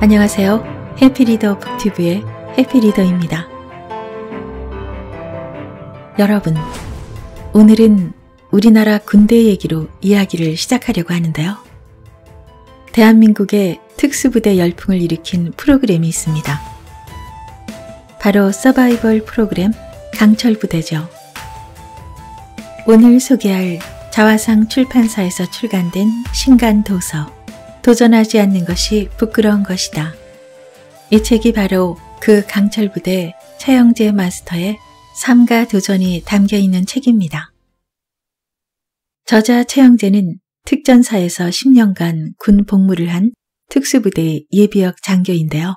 안녕하세요. 해피리더 북튜브의 해피리더입니다. 여러분, 오늘은 우리나라 군대 얘기로 이야기를 시작하려고 하는데요. 대한민국의 특수부대 열풍을 일으킨 프로그램이 있습니다. 바로 서바이벌 프로그램 강철부대죠. 오늘 소개할 자화상 출판사에서 출간된 신간 도서 도전하지 않는 것이 부끄러운 것이다. 이 책이 바로 그 강철부대 차영재 마스터의 삶과 도전이 담겨 있는 책입니다. 저자 최영재는 특전사에서 10년간 군 복무를 한 특수부대 예비역 장교인데요.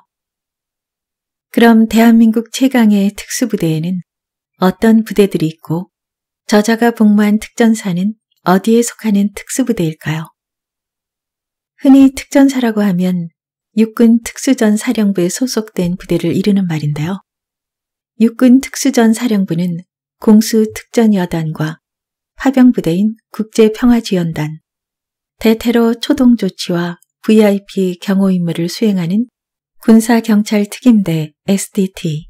그럼 대한민국 최강의 특수부대에는 어떤 부대들이 있고 저자가 복무한 특전사는 어디에 속하는 특수부대일까요? 흔히 특전사라고 하면 육군 특수전 사령부에 소속된 부대를 이르는 말인데요. 육군 특수전 사령부는 공수 특전여단과 파병부대인 국제평화지원단, 대테러 초동조치와 VIP 경호 임무를 수행하는 군사경찰특임대 SDT,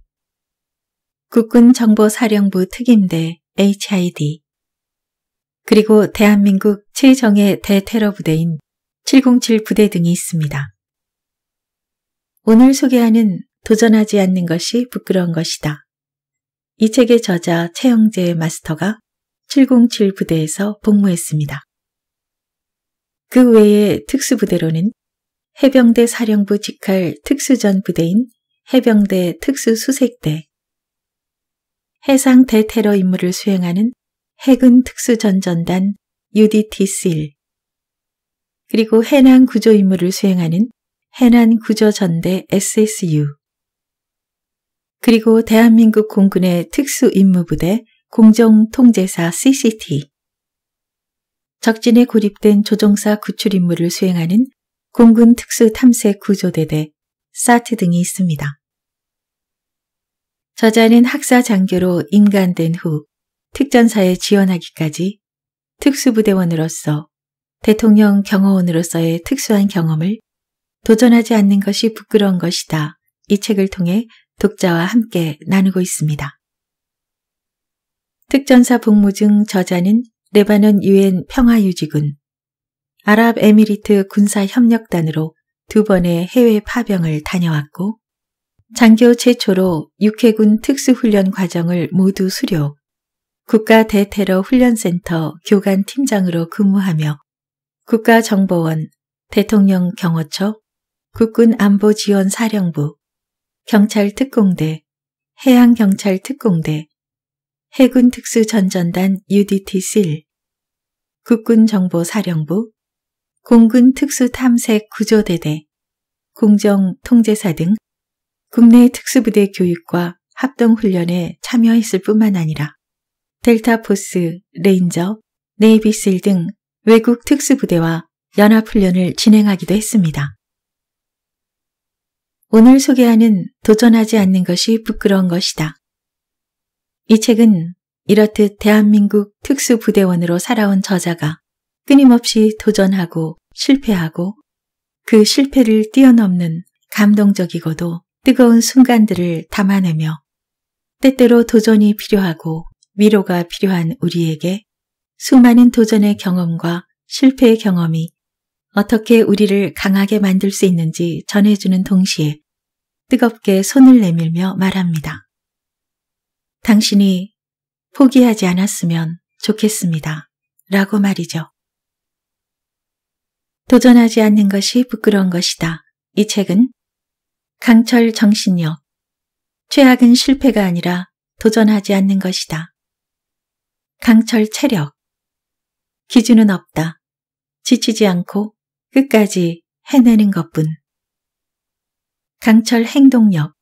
국군정보사령부 특임대 HID, 그리고 대한민국 최정예 대테러 부대인 707 부대 등이 있습니다. 오늘 소개하는 도전하지 않는 것이 부끄러운 것이다. 이 책의 저자 최영재 마스터가 707 부대에서 복무했습니다. 그 외에 특수부대로는 해병대 사령부 직할 특수전 부대인 해병대 특수수색대, 해상 대테러 임무를 수행하는 해군 특수전전단 UDT-1, 그리고 해난 구조 임무를 수행하는 해난 구조전대 SSU 그리고 대한민국 공군의 특수임무부대 공정통제사 CCT 적진에 고립된 조종사 구출 임무를 수행하는 공군 특수탐색구조대대 사트 등이 있습니다. 저자는 학사 장교로 임관된 후 특전사에 지원하기까지 특수부대원으로서 대통령 경호원으로서의 특수한 경험을 도전하지 않는 것이 부끄러운 것이다. 이 책을 통해 독자와 함께 나누고 있습니다. 특전사 복무중 저자는 레바논 유엔 평화유지군, 아랍에미리트 군사협력단으로 두 번의 해외 파병을 다녀왔고 장교 최초로 육해군 특수훈련 과정을 모두 수료, 국가 대테러 훈련센터 교관 팀장으로 근무하며 국가정보원, 대통령 경호처, 국군 안보지원사령부, 경찰특공대, 해양경찰특공대, 해군특수전전단 UDT-1, 국군정보사령부, 공군특수탐색구조대대, 공정통제사 등 국내 특수부대 교육과 합동훈련에 참여했을 뿐만 아니라 델타포스, 레인저, 네이비실 등 외국 특수부대와 연합훈련을 진행하기도 했습니다. 오늘 소개하는 도전하지 않는 것이 부끄러운 것이다. 이 책은 이렇듯 대한민국 특수부대원으로 살아온 저자가 끊임없이 도전하고 실패하고 그 실패를 뛰어넘는 감동적이고도 뜨거운 순간들을 담아내며 때때로 도전이 필요하고 위로가 필요한 우리에게 수많은 도전의 경험과 실패의 경험이 어떻게 우리를 강하게 만들 수 있는지 전해주는 동시에 뜨겁게 손을 내밀며 말합니다. 당신이 포기하지 않았으면 좋겠습니다. 라고 말이죠. 도전하지 않는 것이 부끄러운 것이다. 이 책은 강철 정신력 최악은 실패가 아니라 도전하지 않는 것이다. 강철 체력 기준은 없다. 지치지 않고 끝까지 해내는 것뿐. 강철 행동력.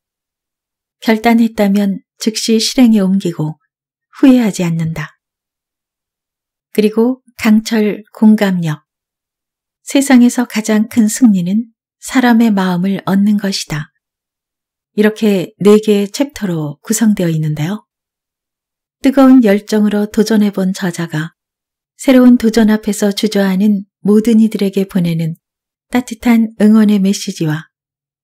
결단했다면 즉시 실행에 옮기고 후회하지 않는다. 그리고 강철 공감력. 세상에서 가장 큰 승리는 사람의 마음을 얻는 것이다. 이렇게 네 개의 챕터로 구성되어 있는데요. 뜨거운 열정으로 도전해본 저자가 새로운 도전 앞에서 주저하는 모든 이들에게 보내는 따뜻한 응원의 메시지와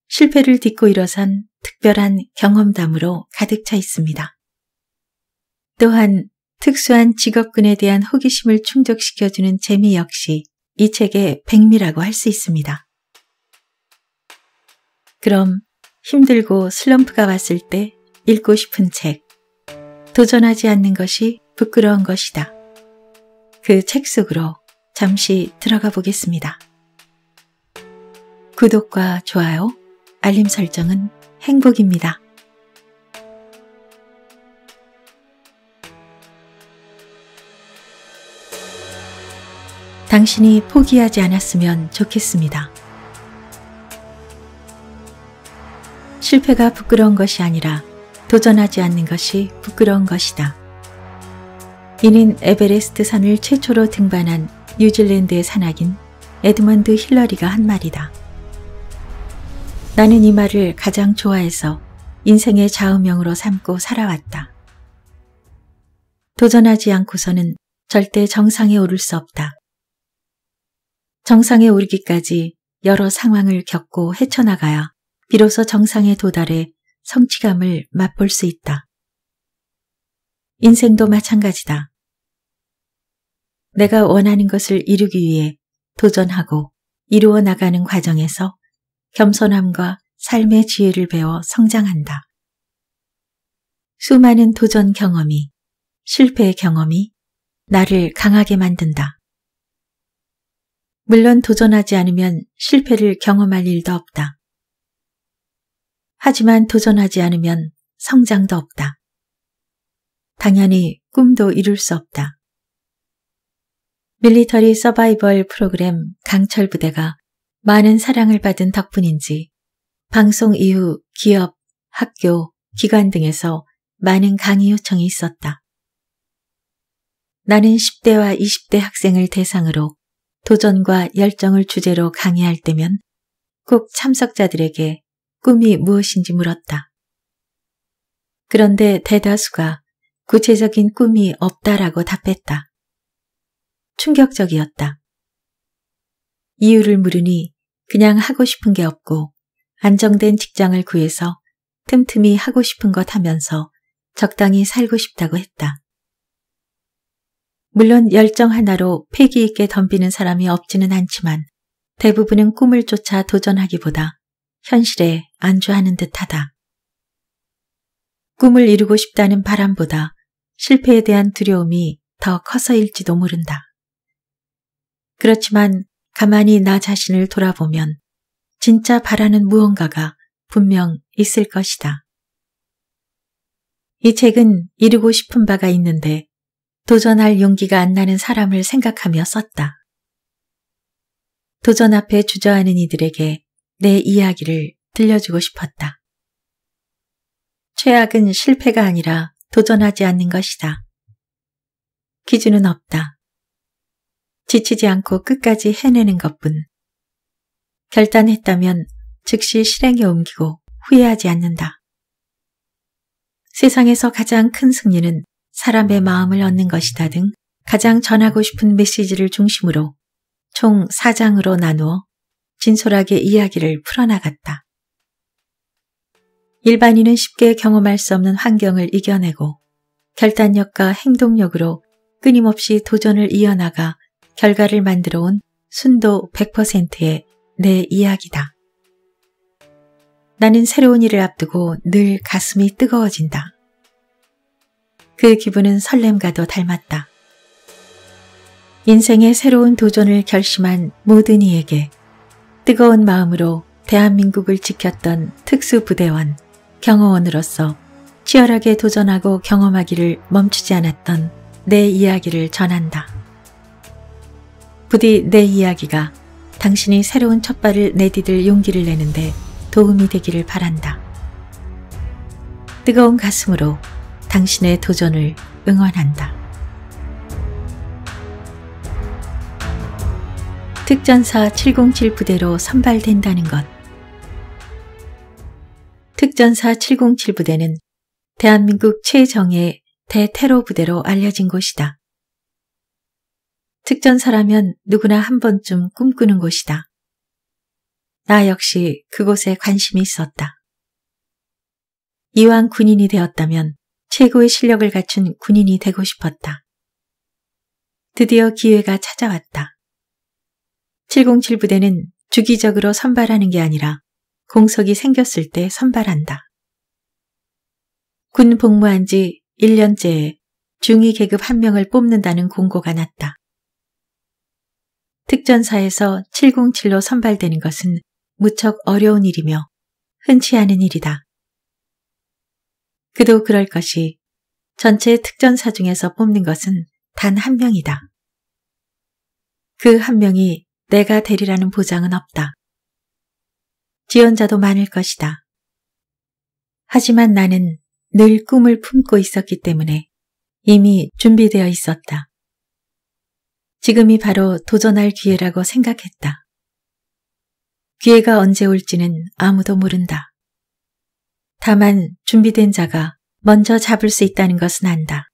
실패를 딛고 일어선 특별한 경험담으로 가득 차 있습니다. 또한 특수한 직업군에 대한 호기심을 충족시켜주는 재미 역시 이 책의 백미라고 할 수 있습니다. 그럼 힘들고 슬럼프가 왔을 때 읽고 싶은 책 도전하지 않는 것이 부끄러운 것이다. 그책 속으로 잠시 들어가 보겠습니다. 구독과 좋아요, 알림 설정은 행복입니다. 당신이 포기하지 않았으면 좋겠습니다. 실패가 부끄러운 것이 아니라 도전하지 않는 것이 부끄러운 것이다. 이는 에베레스트 산을 최초로 등반한 뉴질랜드의 산악인 에드먼드 힐러리가 한 말이다. 나는 이 말을 가장 좋아해서 인생의 좌우명으로 삼고 살아왔다. 도전하지 않고서는 절대 정상에 오를 수 없다. 정상에 오르기까지 여러 상황을 겪고 헤쳐나가야 비로소 정상에 도달해 성취감을 맛볼 수 있다. 인생도 마찬가지다. 내가 원하는 것을 이루기 위해 도전하고 이루어 나가는 과정에서 겸손함과 삶의 지혜를 배워 성장한다. 수많은 도전 경험이, 실패 의 경험이 나를 강하게 만든다. 물론 도전하지 않으면 실패를 경험할 일도 없다. 하지만 도전하지 않으면 성장도 없다. 당연히 꿈도 이룰 수 없다. 밀리터리 서바이벌 프로그램 강철 부대가 많은 사랑을 받은 덕분인지 방송 이후 기업, 학교, 기관 등에서 많은 강의 요청이 있었다. 나는 10대와 20대 학생을 대상으로 도전과 열정을 주제로 강의할 때면 꼭 참석자들에게 꿈이 무엇인지 물었다. 그런데 대다수가 구체적인 꿈이 없다라고 답했다. 충격적이었다. 이유를 물으니 그냥 하고 싶은 게 없고 안정된 직장을 구해서 틈틈이 하고 싶은 것 하면서 적당히 살고 싶다고 했다. 물론 열정 하나로 패기 있게 덤비는 사람이 없지는 않지만 대부분은 꿈을 쫓아 도전하기보다 현실에 안주하는 듯하다. 꿈을 이루고 싶다는 바람보다 실패에 대한 두려움이 더 커서일지도 모른다. 그렇지만 가만히 나 자신을 돌아보면 진짜 바라는 무언가가 분명 있을 것이다. 이 책은 이루고 싶은 바가 있는데 도전할 용기가 안 나는 사람을 생각하며 썼다. 도전 앞에 주저하는 이들에게 내 이야기를 들려주고 싶었다. 최악은 실패가 아니라 도전하지 않는 것이다. 기준은 없다. 지치지 않고 끝까지 해내는 것뿐. 결단했다면 즉시 실행에 옮기고 후회하지 않는다. 세상에서 가장 큰 승리는 사람의 마음을 얻는 것이다 등 가장 전하고 싶은 메시지를 중심으로 총 4장으로 나누어 진솔하게 이야기를 풀어나갔다. 일반인은 쉽게 경험할 수 없는 환경을 이겨내고 결단력과 행동력으로 끊임없이 도전을 이어나가 결과를 만들어 온 순도 100%의 내 이야기다. 나는 새로운 일을 앞두고 늘 가슴이 뜨거워진다. 그 기분은 설렘과도 닮았다. 인생의 새로운 도전을 결심한 모든 이에게 뜨거운 마음으로 대한민국을 지켰던 특수부대원 경호원으로서 치열하게 도전하고 경험하기를 멈추지 않았던 내 이야기를 전한다. 부디 내 이야기가 당신이 새로운 첫발을 내디딜 용기를 내는데 도움이 되기를 바란다. 뜨거운 가슴으로 당신의 도전을 응원한다. 특전사 707 부대로 선발된다는 것. 특전사 707 부대는 대한민국 최정예 대테러 부대로 알려진 곳이다. 특전사라면 누구나 한 번쯤 꿈꾸는 곳이다. 나 역시 그곳에 관심이 있었다. 이왕 군인이 되었다면 최고의 실력을 갖춘 군인이 되고 싶었다. 드디어 기회가 찾아왔다. 707 부대는 주기적으로 선발하는 게 아니라 공석이 생겼을 때 선발한다. 군 복무한 지 1년째에 중위 계급 한 명을 뽑는다는 공고가 났다. 특전사에서 707로 선발되는 것은 무척 어려운 일이며 흔치 않은 일이다. 그도 그럴 것이 전체 특전사 중에서 뽑는 것은 단 한 명이다. 그 한 명이 내가 되리라는 보장은 없다. 지원자도 많을 것이다. 하지만 나는 늘 꿈을 품고 있었기 때문에 이미 준비되어 있었다. 지금이 바로 도전할 기회라고 생각했다. 기회가 언제 올지는 아무도 모른다. 다만 준비된 자가 먼저 잡을 수 있다는 것은 안다.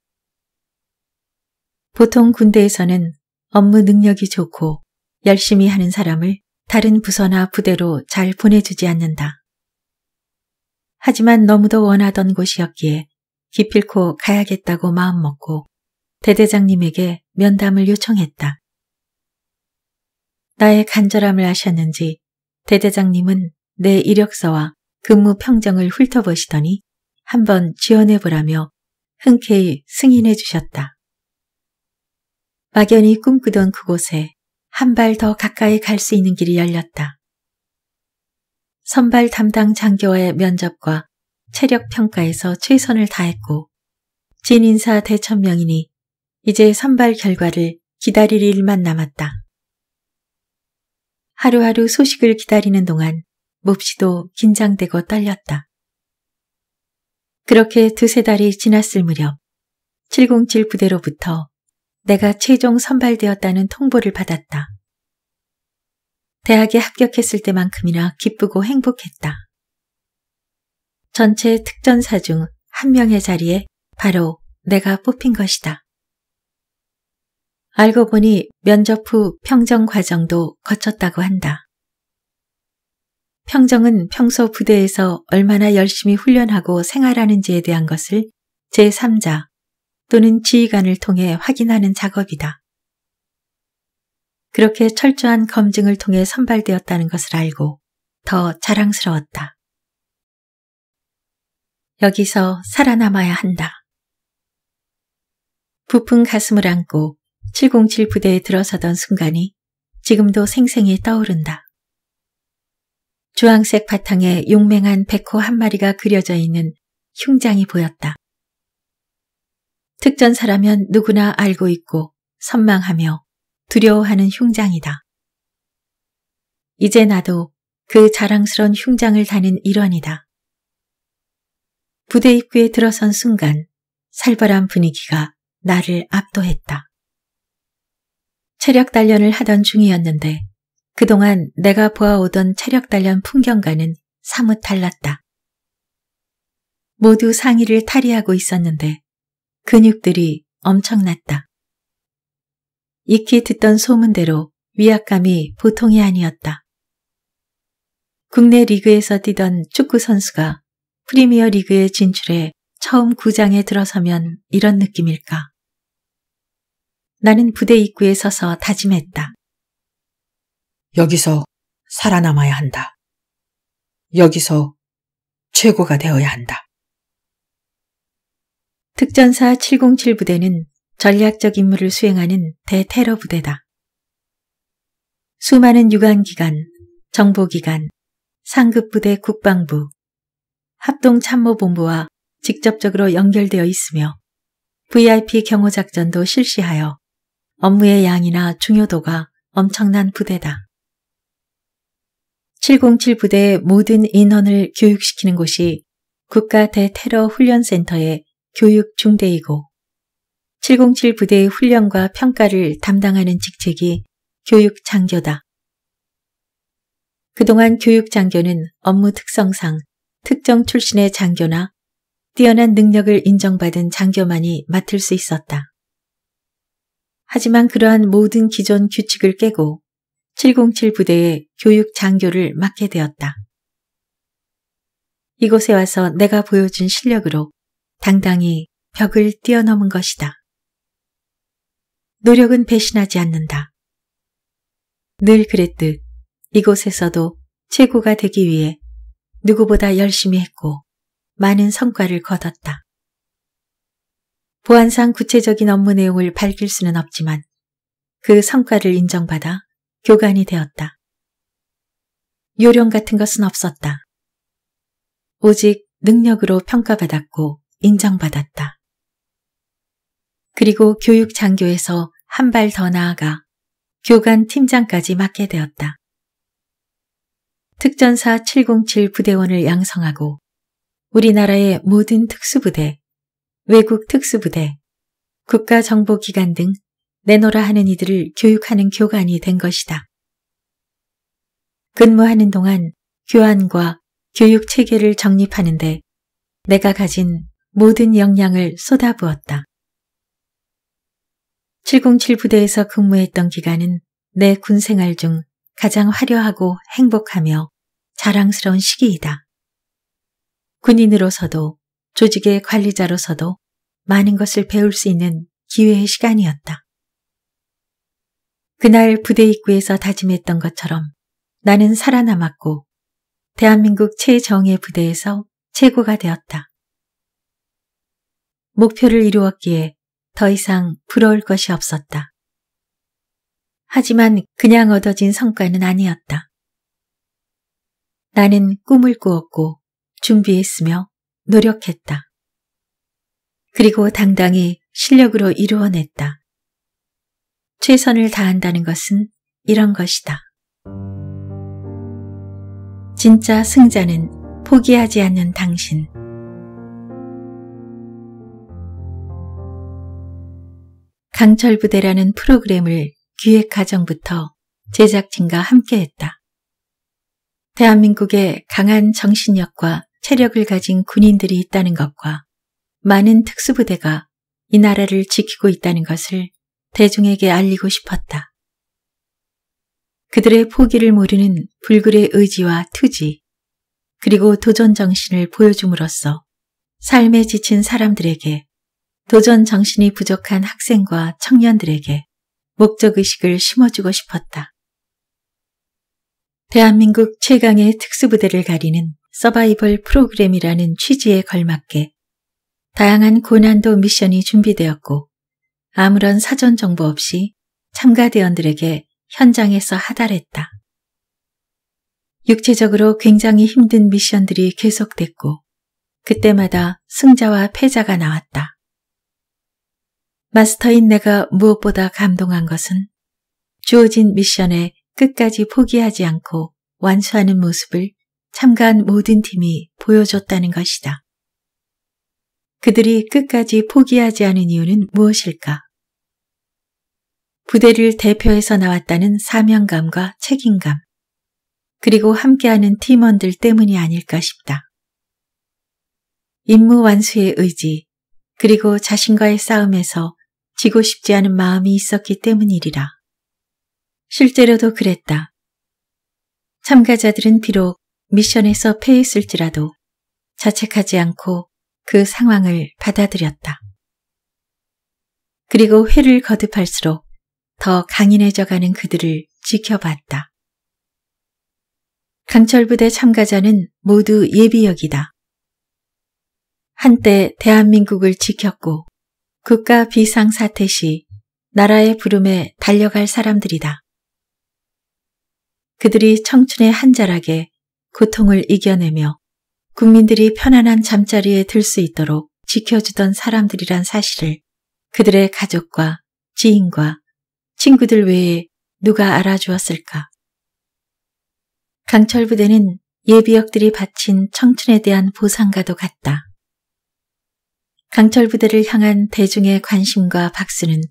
보통 군대에서는 업무 능력이 좋고 열심히 하는 사람을 다른 부서나 부대로 잘 보내주지 않는다. 하지만 너무도 원하던 곳이었기에 기필코 가야겠다고 마음먹고 대대장님에게 면담을 요청했다. 나의 간절함을 아셨는지 대대장님은 내 이력서와 근무 평정을 훑어보시더니 한번 지원해보라며 흔쾌히 승인해 주셨다. 막연히 꿈꾸던 그곳에 한발더 가까이 갈 수 있는 길이 열렸다. 선발 담당 장교와의 면접과 체력 평가에서 최선을 다했고 진인사 대천명이니 이제 선발 결과를 기다릴 일만 남았다. 하루하루 소식을 기다리는 동안 몹시도 긴장되고 떨렸다. 그렇게 두세 달이 지났을 무렵 707 부대로부터 내가 최종 선발되었다는 통보를 받았다. 대학에 합격했을 때만큼이나 기쁘고 행복했다. 전체 특전사 중 한 명의 자리에 바로 내가 뽑힌 것이다. 알고 보니 면접 후 평정 과정도 거쳤다고 한다. 평정은 평소 부대에서 얼마나 열심히 훈련하고 생활하는지에 대한 것을 제3자 또는 지휘관을 통해 확인하는 작업이다. 그렇게 철저한 검증을 통해 선발되었다는 것을 알고 더 자랑스러웠다. 여기서 살아남아야 한다. 부푼 가슴을 안고 707 부대에 들어서던 순간이 지금도 생생히 떠오른다. 주황색 바탕에 용맹한 백호 한 마리가 그려져 있는 흉장이 보였다. 특전사라면 누구나 알고 있고 선망하며 두려워하는 흉장이다. 이제 나도 그 자랑스런 흉장을 다는 일원이다. 부대 입구에 들어선 순간 살벌한 분위기가 나를 압도했다. 체력 단련을 하던 중이었는데 그동안 내가 보아오던 체력 단련 풍경과는 사뭇 달랐다. 모두 상의를 탈의하고 있었는데 근육들이 엄청났다. 익히 듣던 소문대로 위압감이 보통이 아니었다. 국내 리그에서 뛰던 축구 선수가 프리미어 리그에 진출해 처음 구장에 들어서면 이런 느낌일까. 나는 부대 입구에 서서 다짐했다. 여기서 살아남아야 한다. 여기서 최고가 되어야 한다. 특전사 707 부대는 전략적 임무를 수행하는 대테러 부대다. 수많은 유관기관, 정보기관, 상급부대 국방부, 합동참모본부와 직접적으로 연결되어 있으며 VIP 경호작전도 실시하여 업무의 양이나 중요도가 엄청난 부대다. 707 부대의 모든 인원을 교육시키는 곳이 국가 대테러 훈련센터의 교육 중대이고 707 부대의 훈련과 평가를 담당하는 직책이 교육 장교다. 그동안 교육 장교는 업무 특성상 특정 출신의 장교나 뛰어난 능력을 인정받은 장교만이 맡을 수 있었다. 하지만 그러한 모든 기존 규칙을 깨고 707 부대의 교육 장교를 맡게 되었다. 이곳에 와서 내가 보여준 실력으로 당당히 벽을 뛰어넘은 것이다. 노력은 배신하지 않는다. 늘 그랬듯 이곳에서도 최고가 되기 위해 누구보다 열심히 했고 많은 성과를 거뒀다. 보안상 구체적인 업무 내용을 밝힐 수는 없지만 그 성과를 인정받아 교관이 되었다. 요령 같은 것은 없었다. 오직 능력으로 평가받았고 인정받았다. 그리고 교육 장교에서 한 발 더 나아가 교관 팀장까지 맡게 되었다. 특전사 707 부대원을 양성하고 우리나라의 모든 특수부대, 외국 특수부대, 국가정보기관 등 내노라 하는 이들을 교육하는 교관이 된 것이다. 근무하는 동안 교안과 교육 체계를 정립하는데 내가 가진 모든 역량을 쏟아부었다. 707 부대에서 근무했던 기간은 내 군생활 중 가장 화려하고 행복하며 자랑스러운 시기이다. 군인으로서도 조직의 관리자로서도 많은 것을 배울 수 있는 기회의 시간이었다. 그날 부대 입구에서 다짐했던 것처럼 나는 살아남았고 대한민국 최정예 부대에서 최고가 되었다. 목표를 이루었기에 더 이상 부러울 것이 없었다. 하지만 그냥 얻어진 성과는 아니었다. 나는 꿈을 꾸었고 준비했으며 노력했다. 그리고 당당히 실력으로 이루어냈다. 최선을 다한다는 것은 이런 것이다. 진짜 승자는 포기하지 않는 당신. 강철부대라는 프로그램을 기획 과정부터 제작진과 함께했다. 대한민국에 강한 정신력과 체력을 가진 군인들이 있다는 것과 많은 특수부대가 이 나라를 지키고 있다는 것을 대중에게 알리고 싶었다. 그들의 포기를 모르는 불굴의 의지와 투지, 그리고 도전 정신을 보여줌으로써 삶에 지친 사람들에게 도전 정신이 부족한 학생과 청년들에게 목적의식을 심어주고 싶었다. 대한민국 최강의 특수부대를 가리는 서바이벌 프로그램이라는 취지에 걸맞게 다양한 고난도 미션이 준비되었고 아무런 사전 정보 없이 참가대원들에게 현장에서 하달했다. 육체적으로 굉장히 힘든 미션들이 계속됐고 그때마다 승자와 패자가 나왔다. 마스터인 내가 무엇보다 감동한 것은 주어진 미션에 끝까지 포기하지 않고 완수하는 모습을 참가한 모든 팀이 보여줬다는 것이다. 그들이 끝까지 포기하지 않은 이유는 무엇일까? 부대를 대표해서 나왔다는 사명감과 책임감, 그리고 함께하는 팀원들 때문이 아닐까 싶다. 임무 완수의 의지, 그리고 자신과의 싸움에서 지고 싶지 않은 마음이 있었기 때문이리라. 실제로도 그랬다. 참가자들은 비록 미션에서 패했을지라도 자책하지 않고 그 상황을 받아들였다. 그리고 회를 거듭할수록 더 강인해져가는 그들을 지켜봤다. 강철부대 참가자는 모두 예비역이다. 한때 대한민국을 지켰고 국가 비상사태 시 나라의 부름에 달려갈 사람들이다. 그들이 청춘의 한자락에 고통을 이겨내며 국민들이 편안한 잠자리에 들 수 있도록 지켜주던 사람들이란 사실을 그들의 가족과 지인과 친구들 외에 누가 알아주었을까? 강철부대는 예비역들이 바친 청춘에 대한 보상과도 같다. 강철 부대를 향한 대중의 관심과 박수는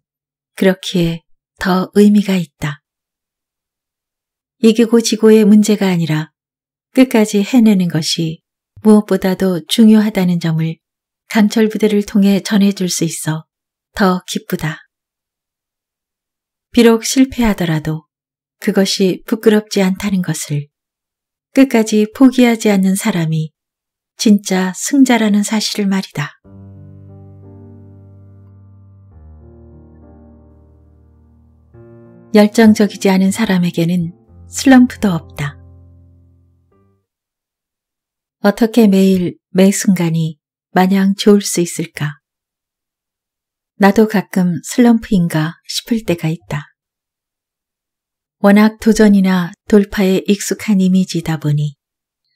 그렇기에 더 의미가 있다. 이기고 지고의 문제가 아니라 끝까지 해내는 것이 무엇보다도 중요하다는 점을 강철 부대를 통해 전해줄 수 있어 더 기쁘다. 비록 실패하더라도 그것이 부끄럽지 않다는 것을 끝까지 포기하지 않는 사람이 진짜 승자라는 사실을 말이다. 열정적이지 않은 사람에게는 슬럼프도 없다. 어떻게 매일 매 순간이 마냥 좋을 수 있을까? 나도 가끔 슬럼프인가 싶을 때가 있다. 워낙 도전이나 돌파에 익숙한 이미지다 보니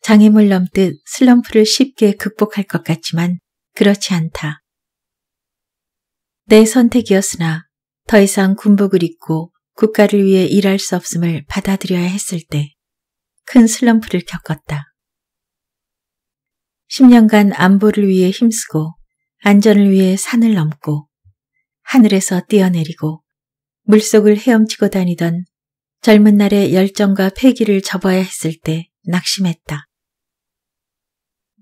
장애물 넘듯 슬럼프를 쉽게 극복할 것 같지만 그렇지 않다. 내 선택이었으나 더 이상 군복을 입고 국가를 위해 일할 수 없음을 받아들여야 했을 때 큰 슬럼프를 겪었다. 10년간 안보를 위해 힘쓰고 안전을 위해 산을 넘고 하늘에서 뛰어내리고 물속을 헤엄치고 다니던 젊은 날의 열정과 패기를 접어야 했을 때 낙심했다.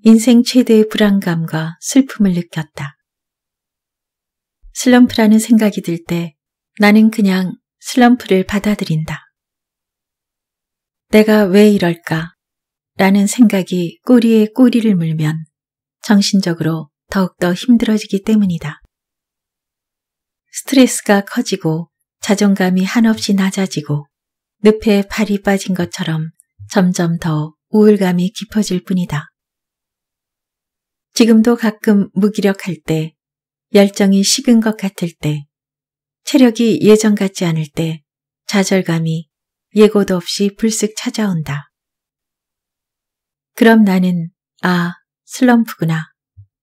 인생 최대의 불안감과 슬픔을 느꼈다. 슬럼프라는 생각이 들 때 나는 그냥 슬럼프를 받아들인다. 내가 왜 이럴까? 라는 생각이 꼬리에 꼬리를 물면 정신적으로 더욱더 힘들어지기 때문이다. 스트레스가 커지고 자존감이 한없이 낮아지고 늪에 발이 빠진 것처럼 점점 더 우울감이 깊어질 뿐이다. 지금도 가끔 무기력할 때, 열정이 식은 것 같을 때, 체력이 예전 같지 않을 때 좌절감이 예고도 없이 불쑥 찾아온다. 그럼 나는 아 슬럼프구나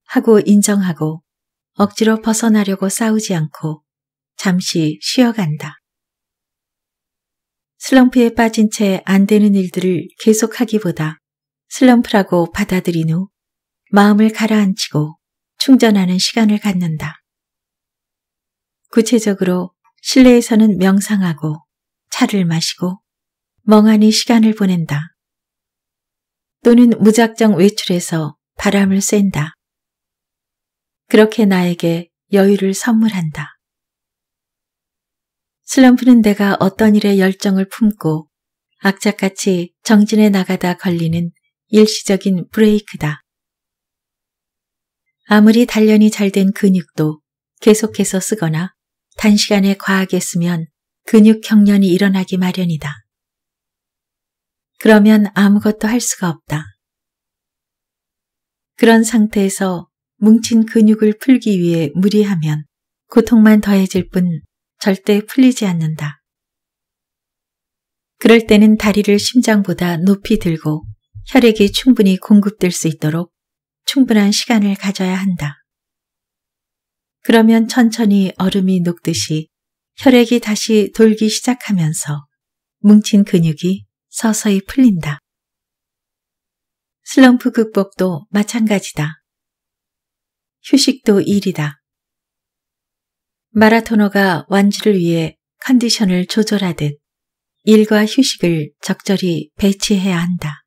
하고 인정하고 억지로 벗어나려고 싸우지 않고 잠시 쉬어간다. 슬럼프에 빠진 채 안 되는 일들을 계속하기보다 슬럼프라고 받아들인 후 마음을 가라앉히고 충전하는 시간을 갖는다. 구체적으로 실내에서는 명상하고 차를 마시고 멍하니 시간을 보낸다. 또는 무작정 외출해서 바람을 쐰다. 그렇게 나에게 여유를 선물한다. 슬럼프는 내가 어떤 일에 열정을 품고 악착같이 정진해 나가다 걸리는 일시적인 브레이크다. 아무리 단련이 잘된 근육도 계속해서 쓰거나 단시간에 과하게 쓰면 근육 경련이 일어나기 마련이다. 그러면 아무것도 할 수가 없다. 그런 상태에서 뭉친 근육을 풀기 위해 무리하면 고통만 더해질 뿐 절대 풀리지 않는다. 그럴 때는 다리를 심장보다 높이 들고 혈액이 충분히 공급될 수 있도록 충분한 시간을 가져야 한다. 그러면 천천히 얼음이 녹듯이 혈액이 다시 돌기 시작하면서 뭉친 근육이 서서히 풀린다. 슬럼프 극복도 마찬가지다. 휴식도 일이다. 마라토너가 완주를 위해 컨디션을 조절하듯 일과 휴식을 적절히 배치해야 한다.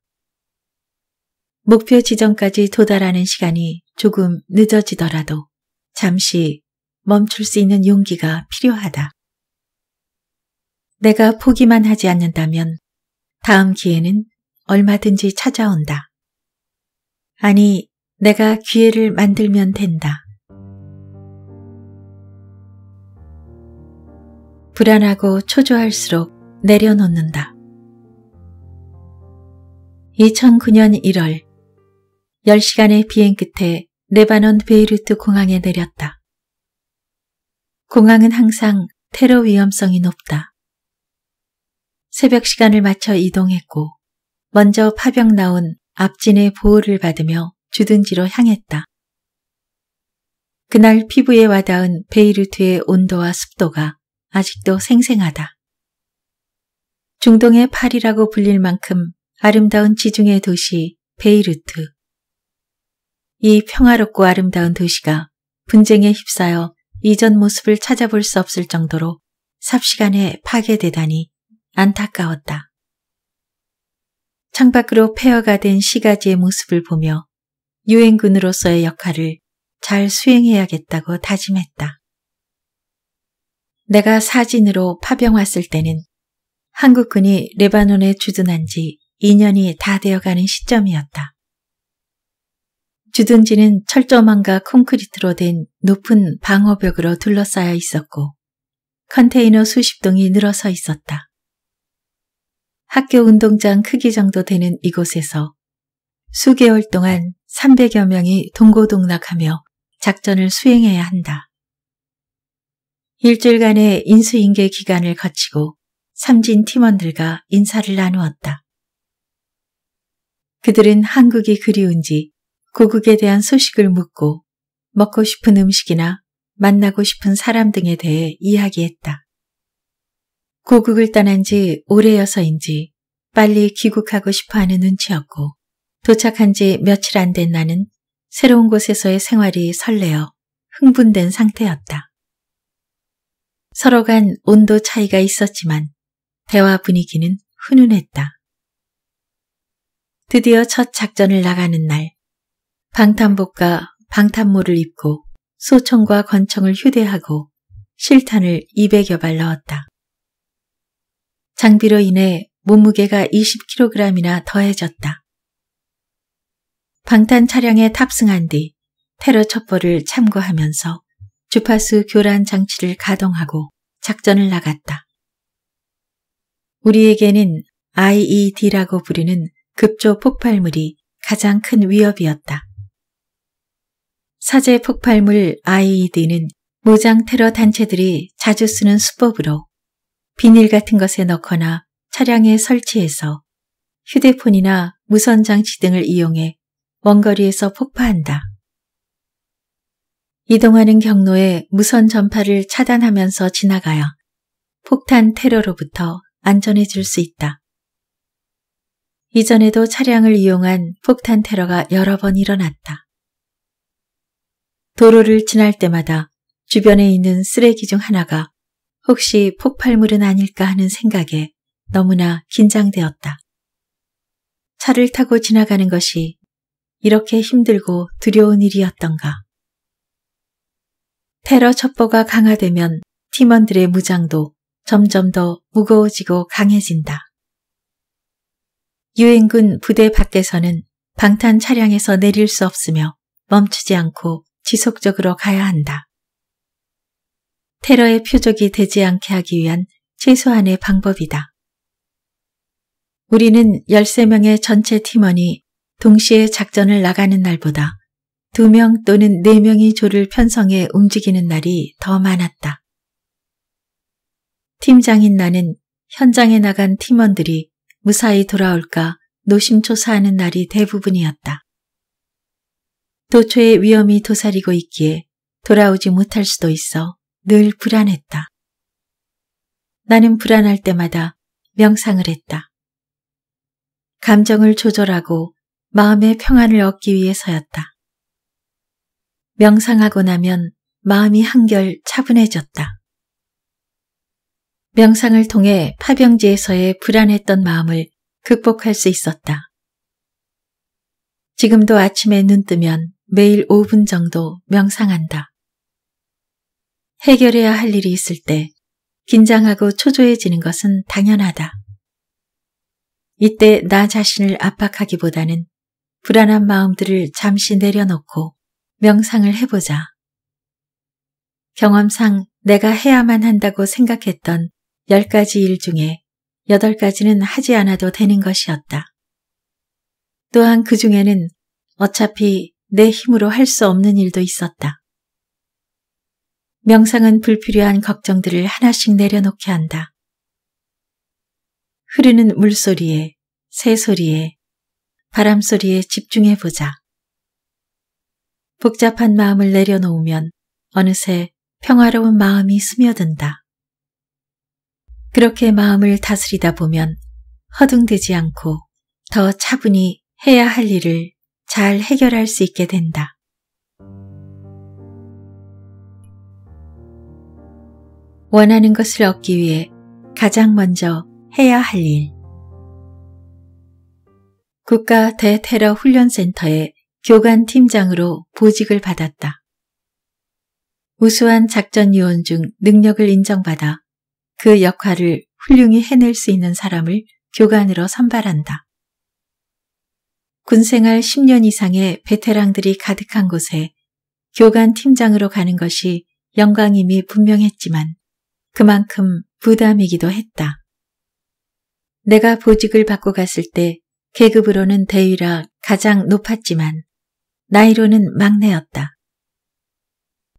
목표 지점까지 도달하는 시간이 조금 늦어지더라도 잠시 멈출 수 있는 용기가 필요하다. 내가 포기만 하지 않는다면 다음 기회는 얼마든지 찾아온다. 아니, 내가 기회를 만들면 된다. 불안하고 초조할수록 내려놓는다. 2009년 1월 10시간의 비행 끝에 레바논 베이루트 공항에 내렸다. 공항은 항상 테러 위험성이 높다. 새벽 시간을 맞춰 이동했고 먼저 파병 나온 앞진의 보호를 받으며 주둔지로 향했다. 그날 피부에 와닿은 베이루트의 온도와 습도가 아직도 생생하다. 중동의 파리라고 불릴 만큼 아름다운 지중해 도시 베이루트. 이 평화롭고 아름다운 도시가 분쟁에 휩싸여 이전 모습을 찾아볼 수 없을 정도로 삽시간에 파괴되다니 안타까웠다. 창밖으로 폐허가 된 시가지의 모습을 보며 유엔군으로서의 역할을 잘 수행해야겠다고 다짐했다. 내가 사진으로 파병 왔을 때는 한국군이 레바논에 주둔한 지 2년이 다 되어가는 시점이었다. 주둔지는 철조망과 콘크리트로 된 높은 방어벽으로 둘러싸여 있었고 컨테이너 수십 동이 늘어서 있었다. 학교 운동장 크기 정도 되는 이곳에서 수개월 동안 300여 명이 동고동락하며 작전을 수행해야 한다. 일주일간의 인수인계 기간을 거치고 삼진 팀원들과 인사를 나누었다. 그들은 한국이 그리운지 고국에 대한 소식을 묻고 먹고 싶은 음식이나 만나고 싶은 사람 등에 대해 이야기했다. 고국을 떠난 지 오래여서인지 빨리 귀국하고 싶어 하는 눈치였고 도착한 지 며칠 안 된 나는 새로운 곳에서의 생활이 설레어 흥분된 상태였다. 서로 간 온도 차이가 있었지만 대화 분위기는 훈훈했다. 드디어 첫 작전을 나가는 날 방탄복과 방탄모를 입고 소총과 권총을 휴대하고 실탄을 200여 발 넣었다. 장비로 인해 몸무게가 20kg이나 더해졌다. 방탄 차량에 탑승한 뒤 테러 첩보를 참고하면서 주파수 교란 장치를 가동하고 작전을 나갔다. 우리에게는 IED라고 부르는 급조 폭발물이 가장 큰 위협이었다. 사제 폭발물 IED는 무장 테러 단체들이 자주 쓰는 수법으로 비닐 같은 것에 넣거나 차량에 설치해서 휴대폰이나 무선장치 등을 이용해 원거리에서 폭파한다. 이동하는 경로에 무선 전파를 차단하면서 지나가야 폭탄 테러로부터 안전해질 수 있다. 이전에도 차량을 이용한 폭탄 테러가 여러 번 일어났다. 도로를 지날 때마다 주변에 있는 쓰레기 중 하나가 혹시 폭발물은 아닐까 하는 생각에 너무나 긴장되었다. 차를 타고 지나가는 것이 이렇게 힘들고 두려운 일이었던가. 테러 첩보가 강화되면 팀원들의 무장도 점점 더 무거워지고 강해진다. 유엔군 부대 밖에서는 방탄 차량에서 내릴 수 없으며 멈추지 않고 지속적으로 가야 한다. 테러의 표적이 되지 않게 하기 위한 최소한의 방법이다. 우리는 13명의 전체 팀원이 동시에 작전을 나가는 날보다 2명 또는 4명이 조를 편성해 움직이는 날이 더 많았다. 팀장인 나는 현장에 나간 팀원들이 무사히 돌아올까 노심초사하는 날이 대부분이었다. 도초의 위험이 도사리고 있기에 돌아오지 못할 수도 있어 늘 불안했다. 나는 불안할 때마다 명상을 했다. 감정을 조절하고 마음의 평안을 얻기 위해서였다. 명상하고 나면 마음이 한결 차분해졌다. 명상을 통해 파병지에서의 불안했던 마음을 극복할 수 있었다. 지금도 아침에 눈 뜨면 매일 5분 정도 명상한다. 해결해야 할 일이 있을 때 긴장하고 초조해지는 것은 당연하다. 이때 나 자신을 압박하기보다는 불안한 마음들을 잠시 내려놓고 명상을 해보자. 경험상 내가 해야만 한다고 생각했던 10가지 일 중에 8가지는 하지 않아도 되는 것이었다. 또한 그 중에는 어차피 내 힘으로 할 수 없는 일도 있었다. 명상은 불필요한 걱정들을 하나씩 내려놓게 한다. 흐르는 물소리에, 새소리에, 바람소리에 집중해보자. 복잡한 마음을 내려놓으면 어느새 평화로운 마음이 스며든다. 그렇게 마음을 다스리다 보면 허둥대지 않고 더 차분히 해야 할 일을 잘 해결할 수 있게 된다. 원하는 것을 얻기 위해 가장 먼저 해야 할 일. 국가 대테러 훈련센터의 교관 팀장으로 보직을 받았다. 우수한 작전요원중 능력을 인정받아 그 역할을 훌륭히 해낼 수 있는 사람을 교관으로 선발한다. 군생활 10년 이상의 베테랑들이 가득한 곳에 교관 팀장으로 가는 것이 영광임이 분명했지만 그만큼 부담이기도 했다. 내가 보직을 받고 갔을 때 계급으로는 대위라 가장 높았지만 나이로는 막내였다.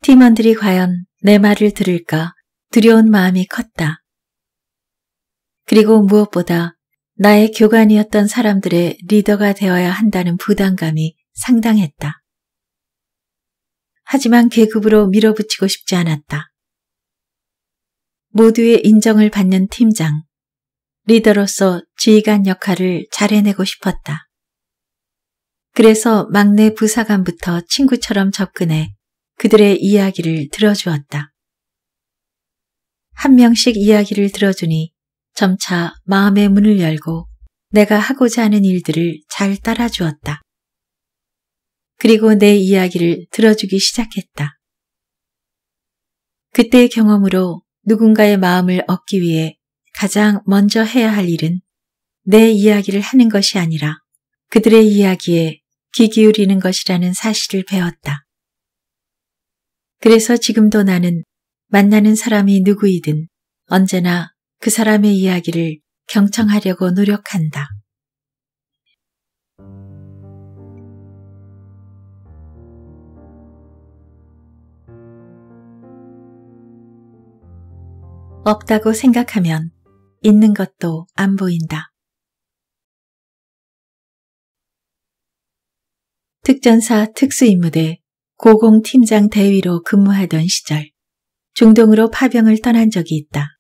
팀원들이 과연 내 말을 들을까 두려운 마음이 컸다. 그리고 무엇보다 나의 교관이었던 사람들의 리더가 되어야 한다는 부담감이 상당했다. 하지만 계급으로 밀어붙이고 싶지 않았다. 모두의 인정을 받는 팀장, 리더로서 지휘관 역할을 잘 해내고 싶었다. 그래서 막내 부사관부터 친구처럼 접근해 그들의 이야기를 들어주었다. 한 명씩 이야기를 들어주니 점차 마음의 문을 열고 내가 하고자 하는 일들을 잘 따라주었다. 그리고 내 이야기를 들어주기 시작했다. 그때의 경험으로 누군가의 마음을 얻기 위해 가장 먼저 해야 할 일은 내 이야기를 하는 것이 아니라 그들의 이야기에 귀 기울이는 것이라는 사실을 배웠다. 그래서 지금도 나는 만나는 사람이 누구이든 언제나 그 사람의 이야기를 경청하려고 노력한다. 없다고 생각하면 있는 것도 안 보인다. 특전사 특수임무대 고공팀장 대위로 근무하던 시절 중동으로 파병을 떠난 적이 있다.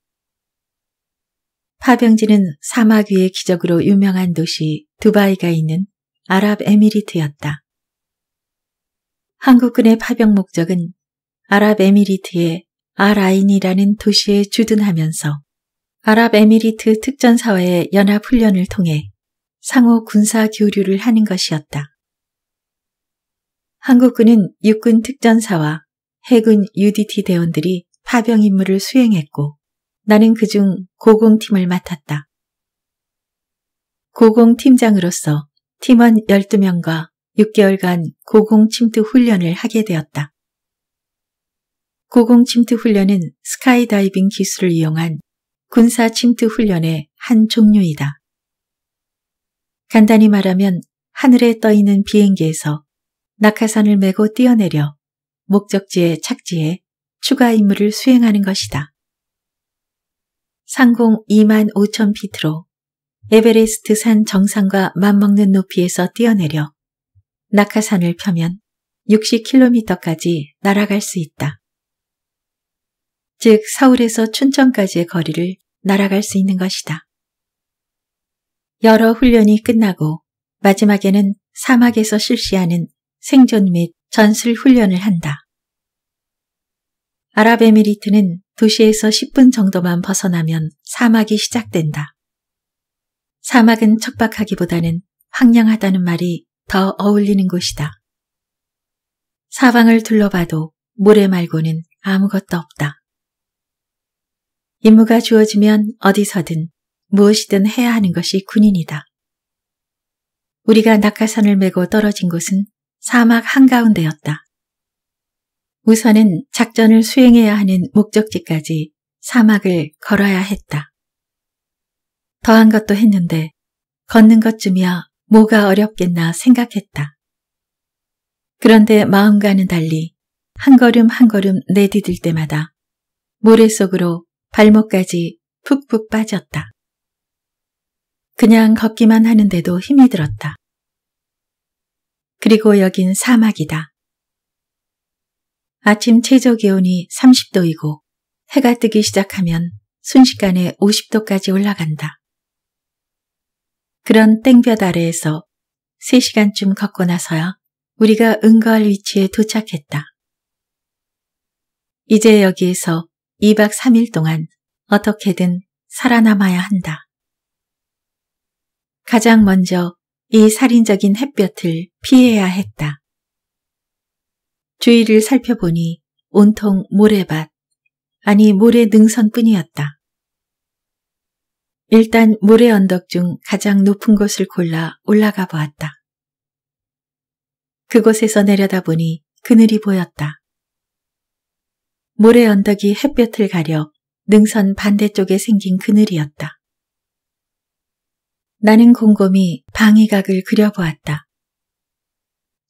파병지는 사막 위의 기적으로 유명한 도시 두바이가 있는 아랍에미리트였다. 한국군의 파병 목적은 아랍에미리트의 아라인이라는 도시에 주둔하면서 아랍에미리트 특전사와의 연합훈련을 통해 상호 군사 교류를 하는 것이었다. 한국군은 육군 특전사와 해군 UDT 대원들이 파병 임무를 수행했고 나는 그 중 고공팀을 맡았다. 고공팀장으로서 팀원 12명과 6개월간 고공침투 훈련을 하게 되었다. 고공침투 훈련은 스카이다이빙 기술을 이용한 군사 침투 훈련의 한 종류이다. 간단히 말하면 하늘에 떠있는 비행기에서 낙하산을 메고 뛰어내려 목적지에 착지해 추가 임무를 수행하는 것이다. 상공 2만 5천 피트로 에베레스트 산 정상과 맞먹는 높이에서 뛰어내려 낙하산을 펴면 60km까지 날아갈 수 있다. 즉 서울에서 춘천까지의 거리를 날아갈 수 있는 것이다. 여러 훈련이 끝나고 마지막에는 사막에서 실시하는 생존 및 전술 훈련을 한다. 아랍에미리트는 도시에서 10분 정도만 벗어나면 사막이 시작된다. 사막은 척박하기보다는 황량하다는 말이 더 어울리는 곳이다. 사방을 둘러봐도 모래 말고는 아무것도 없다. 임무가 주어지면 어디서든 무엇이든 해야 하는 것이 군인이다. 우리가 낙하산을 메고 떨어진 곳은 사막 한가운데였다. 우선은 작전을 수행해야 하는 목적지까지 사막을 걸어야 했다. 더한 것도 했는데 걷는 것쯤이야 뭐가 어렵겠나 생각했다. 그런데 마음과는 달리 한 걸음 한 걸음 내디딜 때마다 모래 속으로 발목까지 푹푹 빠졌다. 그냥 걷기만 하는데도 힘이 들었다. 그리고 여긴 사막이다. 아침 최저 기온이 30도이고 해가 뜨기 시작하면 순식간에 50도까지 올라간다. 그런 땡볕 아래에서 3시간쯤 걷고 나서야 우리가 응거할 위치에 도착했다. 이제 여기에서 2박 3일 동안 어떻게든 살아남아야 한다. 가장 먼저 이 살인적인 햇볕을 피해야 했다. 주위를 살펴보니 온통 모래밭, 아니 모래 능선뿐이었다. 일단 모래 언덕 중 가장 높은 곳을 골라 올라가 보았다. 그곳에서 내려다보니 그늘이 보였다. 모래 언덕이 햇볕을 가려 능선 반대쪽에 생긴 그늘이었다. 나는 곰곰이 방위각을 그려보았다.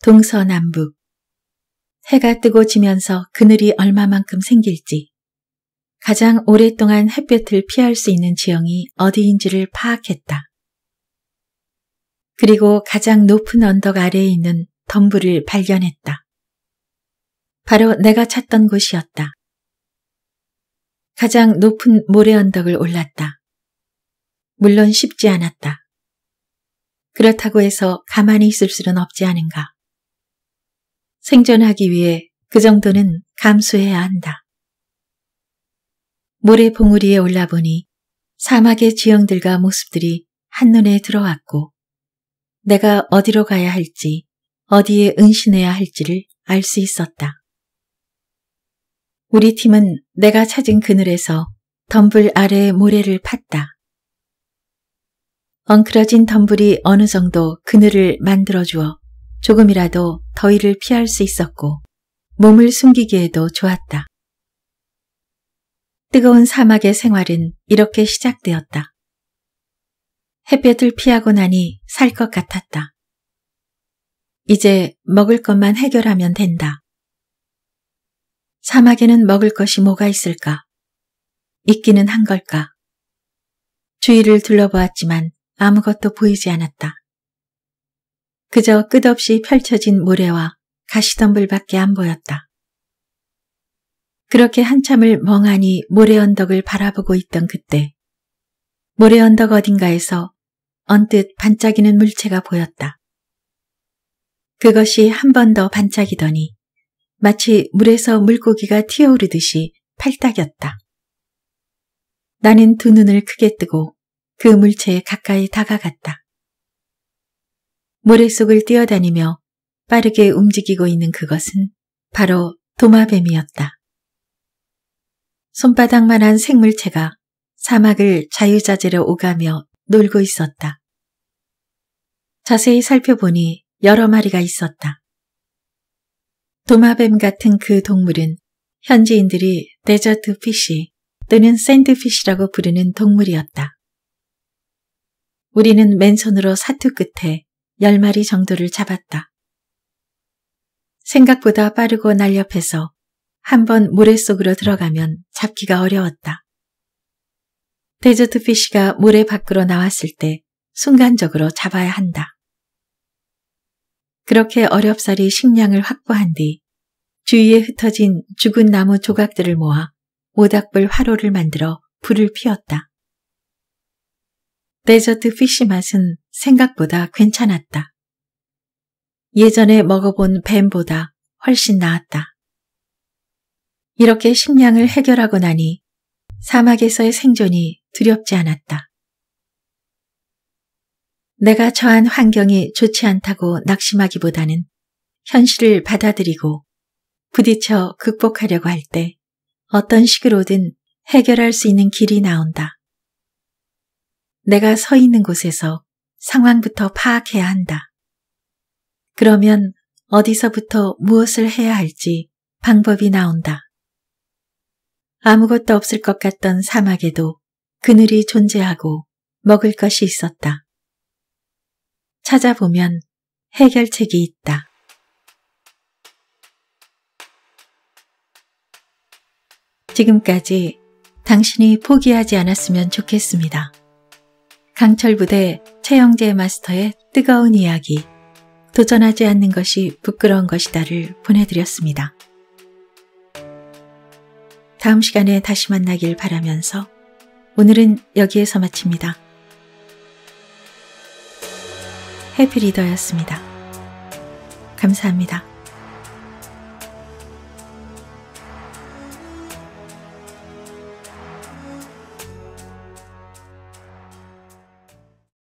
동서남북, 해가 뜨고 지면서 그늘이 얼마만큼 생길지, 가장 오랫동안 햇볕을 피할 수 있는 지형이 어디인지를 파악했다. 그리고 가장 높은 언덕 아래에 있는 덤불을 발견했다. 바로 내가 찾던 곳이었다. 가장 높은 모래 언덕을 올랐다. 물론 쉽지 않았다. 그렇다고 해서 가만히 있을 수는 없지 않은가. 생존하기 위해 그 정도는 감수해야 한다. 모래 봉우리에 올라보니 사막의 지형들과 모습들이 한눈에 들어왔고 내가 어디로 가야 할지 어디에 은신해야 할지를 알 수 있었다. 우리 팀은 내가 찾은 그늘에서 덤불 아래 모래를 팠다. 엉클어진 덤불이 어느 정도 그늘을 만들어주어 조금이라도 더위를 피할 수 있었고 몸을 숨기기에도 좋았다. 뜨거운 사막의 생활은 이렇게 시작되었다. 햇볕을 피하고 나니 살 것 같았다. 이제 먹을 것만 해결하면 된다. 사막에는 먹을 것이 뭐가 있을까? 있기는 한 걸까? 주위를 둘러보았지만 아무것도 보이지 않았다. 그저 끝없이 펼쳐진 모래와 가시덤불밖에 안 보였다. 그렇게 한참을 멍하니 모래 언덕을 바라보고 있던 그때 모래 언덕 어딘가에서 언뜻 반짝이는 물체가 보였다. 그것이 한 번 더 반짝이더니 마치 물에서 물고기가 튀어오르듯이 팔딱였다. 나는 두 눈을 크게 뜨고 그 물체에 가까이 다가갔다. 모래속을 뛰어다니며 빠르게 움직이고 있는 그것은 바로 도마뱀이었다. 손바닥만한 생물체가 사막을 자유자재로 오가며 놀고 있었다. 자세히 살펴보니 여러 마리가 있었다. 도마뱀 같은 그 동물은 현지인들이 데저트 피쉬 또는 샌드피쉬라고 부르는 동물이었다. 우리는 맨손으로 사투 끝에 열마리 정도를 잡았다. 생각보다 빠르고 날렵해서 한번 모래 속으로 들어가면 잡기가 어려웠다. 데저트 피쉬가 모래 밖으로 나왔을 때 순간적으로 잡아야 한다. 그렇게 어렵사리 식량을 확보한 뒤 주위에 흩어진 죽은 나무 조각들을 모아 오닥불 화로를 만들어 불을 피웠다. 데저트 피쉬 맛은 생각보다 괜찮았다. 예전에 먹어본 뱀보다 훨씬 나았다. 이렇게 식량을 해결하고 나니 사막에서의 생존이 두렵지 않았다. 내가 처한 환경이 좋지 않다고 낙심하기보다는 현실을 받아들이고 부딪혀 극복하려고 할 때 어떤 식으로든 해결할 수 있는 길이 나온다. 내가 서 있는 곳에서 상황부터 파악해야 한다. 그러면 어디서부터 무엇을 해야 할지 방법이 나온다. 아무것도 없을 것 같던 사막에도 그늘이 존재하고 먹을 것이 있었다. 찾아보면 해결책이 있다. 지금까지 당신이 포기하지 않았으면 좋겠습니다. 강철부대 최영재 마스터의 뜨거운 이야기 도전하지 않는 것이 부끄러운 것이다를 보내드렸습니다. 다음 시간에 다시 만나길 바라면서 오늘은 여기에서 마칩니다. 해피리더였습니다. 감사합니다.